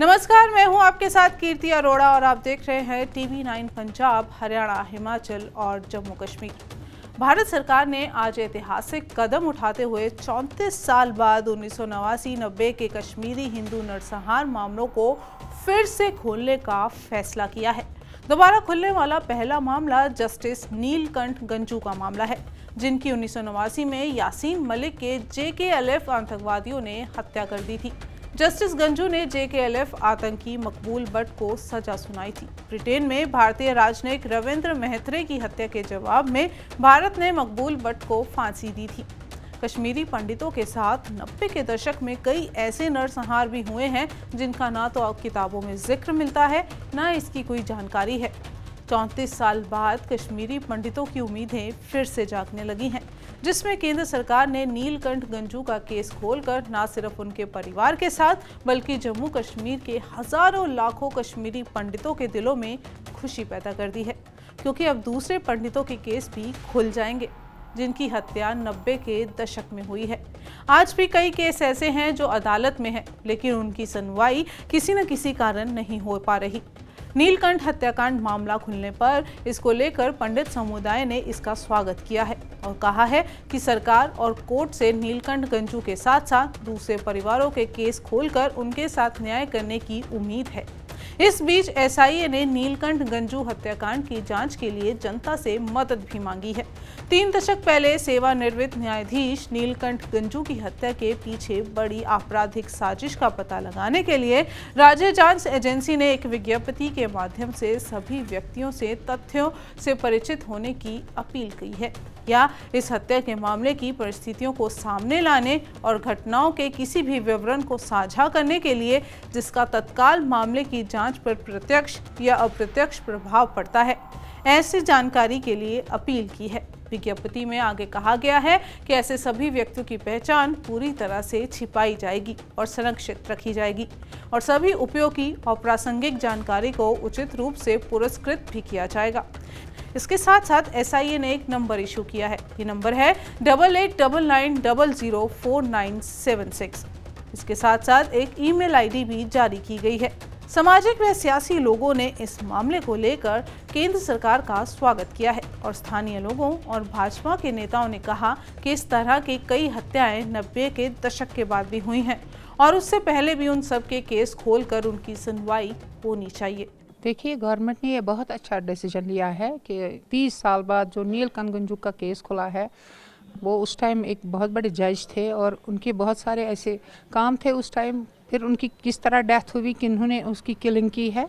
नमस्कार मैं हूं आपके साथ कीर्ति अरोड़ा और आप देख रहे हैं टीवी नाइन पंजाब हरियाणा हिमाचल और जम्मू कश्मीर भारत सरकार ने आज ऐतिहासिक कदम उठाते हुए चौंतीस साल बाद उन्नीस नब्बे के कश्मीरी हिंदू नरसंहार मामलों को फिर से खोलने का फैसला किया है दोबारा खुलने वाला पहला मामला जस्टिस नीलकंठ गंजू का मामला है जिनकी उन्नीस में यासीन मलिक के जे के आतंकवादियों ने हत्या कर दी थी जस्टिस गंजू ने जेकेएलएफ आतंकी मकबूल बट को सजा सुनाई थी ब्रिटेन में भारतीय राजनयिक रविंद्र मेहत्रे की हत्या के जवाब में भारत ने मकबूल बट को फांसी दी थी कश्मीरी पंडितों के साथ नब्बे के दशक में कई ऐसे नरसंहार भी हुए हैं जिनका ना तो किताबों में जिक्र मिलता है ना इसकी कोई जानकारी है चौंतीस साल बाद कश्मीरी पंडितों की उम्मीदें फिर से जागने लगी हैं जिसमें केंद्र सरकार ने नीलकंठ गंजू का केस खोलकर न सिर्फ उनके परिवार के साथ बल्कि जम्मू कश्मीर के हजारों लाखों कश्मीरी पंडितों के दिलों में खुशी पैदा कर दी है क्योंकि अब दूसरे पंडितों के केस भी खुल जाएंगे जिनकी हत्या 90 के दशक में हुई है आज भी कई केस ऐसे हैं जो अदालत में हैं लेकिन उनकी सुनवाई किसी न किसी कारण नहीं हो पा रही नीलकंठ हत्याकांड मामला खुलने पर इसको लेकर पंडित समुदाय ने इसका स्वागत किया है और कहा है कि सरकार और कोर्ट से नीलकंठ गंजू के साथ साथ दूसरे परिवारों के केस खोलकर उनके साथ न्याय करने की उम्मीद है इस बीच एसआईए ने नीलकंठ गंजू हत्याकांड की जांच के लिए जनता से मदद भी मांगी है तीन दशक पहले सेवानिवृत्त न्यायाधीश नीलकंठ गंजू की हत्या के पीछे बड़ी आपराधिक साजिश का पता लगाने के लिए राज्य जांच एजेंसी ने एक विज्ञप्ति के माध्यम से सभी व्यक्तियों से तथ्यों से परिचित होने की अपील की है या इस हत्या के मामले की परिस्थितियों को सामने लाने और घटनाओं के किसी भी विवरण को साझा करने के लिए जिसका तत्काल मामले की जांच पर प्रत्यक्ष या अप्रत्यक्ष प्रभाव पड़ता है ऐसी जानकारी के लिए अपील की है विज्ञप्ति में आगे कहा गया है कि ऐसे सभी व्यक्तियों की पहचान पूरी तरह से छिपाई जाएगी और संरक्षित रखी जाएगी और सभी उपयोगी और प्रासंगिक जानकारी को उचित रूप से पुरस्कृत भी किया जाएगा इसके साथ साथ एस ने एक नंबर इशू किया है ये नंबर है double eight double nine double zero four nine seven six इसके साथ साथ एक ईमेल आईडी भी जारी की गई है सामाजिक व सियासी लोगों ने इस मामले को लेकर केंद्र सरकार का स्वागत किया है और स्थानीय लोगों और भाजपा के नेताओं ने कहा कि इस तरह की कई हत्याएं नब्बे के दशक के बाद भी हुई हैं और उससे पहले भी उन सब के केस खोलकर उनकी सुनवाई होनी चाहिए देखिए गवर्नमेंट ने ये बहुत अच्छा डिसीजन लिया है कि तीस साल बाद जो नील कनगंजू का केस खुला है वो उस टाइम एक बहुत बड़े जज थे और उनके बहुत सारे ऐसे काम थे उस टाइम फिर उनकी किस तरह डेथ हुई किन्होंने उसकी किलिंग की है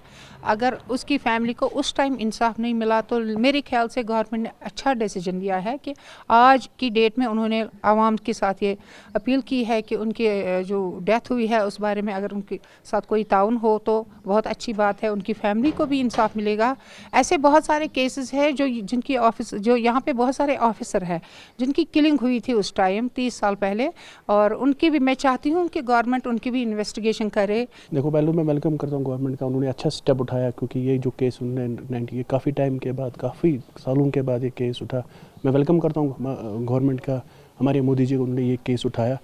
अगर उसकी फैमिली को उस टाइम इंसाफ नहीं मिला तो मेरे ख्याल से गवर्नमेंट ने अच्छा डिसीजन लिया है कि आज की डेट में उन्होंने आवाम के साथ ये अपील की है कि उनके जो डेथ हुई है उस बारे में अगर उनके साथ कोई ताउन हो तो बहुत अच्छी बात है उनकी फैमिली को भी इंसाफ मिलेगा ऐसे बहुत सारे केसेस हैं जो जिनकी ऑफिस जो यहाँ पे बहुत सारे ऑफिसर हैं जिनकी किलिंग हुई थी उस टाइम तीस साल पहले और उनकी भी मैं चाहती हूँ कि गवर्नमेंट उनकी भी इन्वेस्ट इन्वेस्टिगेशन करे देखो पहले मैं वेलकम करता हूँ गवर्नमेंट का उन्होंने अच्छा स्टेप उठाया क्योंकि ये जो केस उन्होंने नाइनटी काफ़ी टाइम के बाद काफ़ी सालों के बाद ये केस उठा मैं वेलकम करता हूँ गवर्नमेंट का हमारे मोदी जी को उन्होंने ये केस उठाया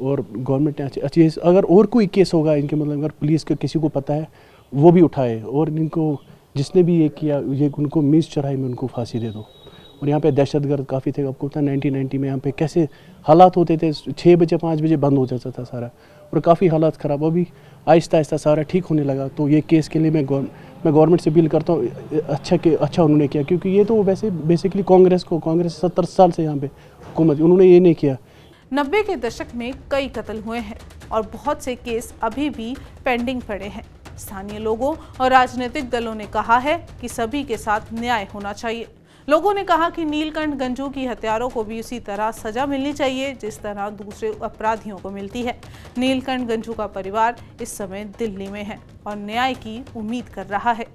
और गवर्नमेंट ने अच्छी अच्छी अगर और कोई केस होगा इनके मतलब अगर पुलिस के किसी को पता है वो भी उठाए और इनको जिसने भी ये किया ये उनको मीज चढ़ाई में उनको फांसी दे दो और यहाँ पे दहशत गर्द काफ़ी थे आपको पता नाइनटीन नाइन्टी में यहाँ पे कैसे हालात होते थे छः बजे पाँच बजे बंद हो जाता था सारा और काफ़ी हालात ख़राब अभी आहिस्ता आहिस्ता सारा ठीक होने लगा तो ये केस के लिए मैं मैं गवर्नमेंट से अपील करता हूँ अच्छा के अच्छा उन्होंने किया क्योंकि ये तो वैसे बेसिकली कांग्रेस को कांग्रेस सत्तर साल से यहाँ पे हुकूमत उन्होंने ये नहीं किया नब्बे के दशक में कई कत्ल हुए हैं और बहुत से केस अभी भी पेंडिंग पड़े हैं स्थानीय लोगों और राजनीतिक दलों ने कहा है कि सभी के साथ न्याय होना चाहिए लोगों ने कहा कि नीलकंठ गंजू की हत्यारों को भी उसी तरह सजा मिलनी चाहिए जिस तरह दूसरे अपराधियों को मिलती है नीलकंठ गंजू का परिवार इस समय दिल्ली में है और न्याय की उम्मीद कर रहा है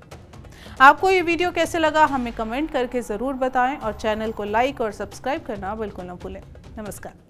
आपको ये वीडियो कैसे लगा हमें कमेंट करके ज़रूर बताएं और चैनल को लाइक और सब्सक्राइब करना बिल्कुल ना भूलें नमस्कार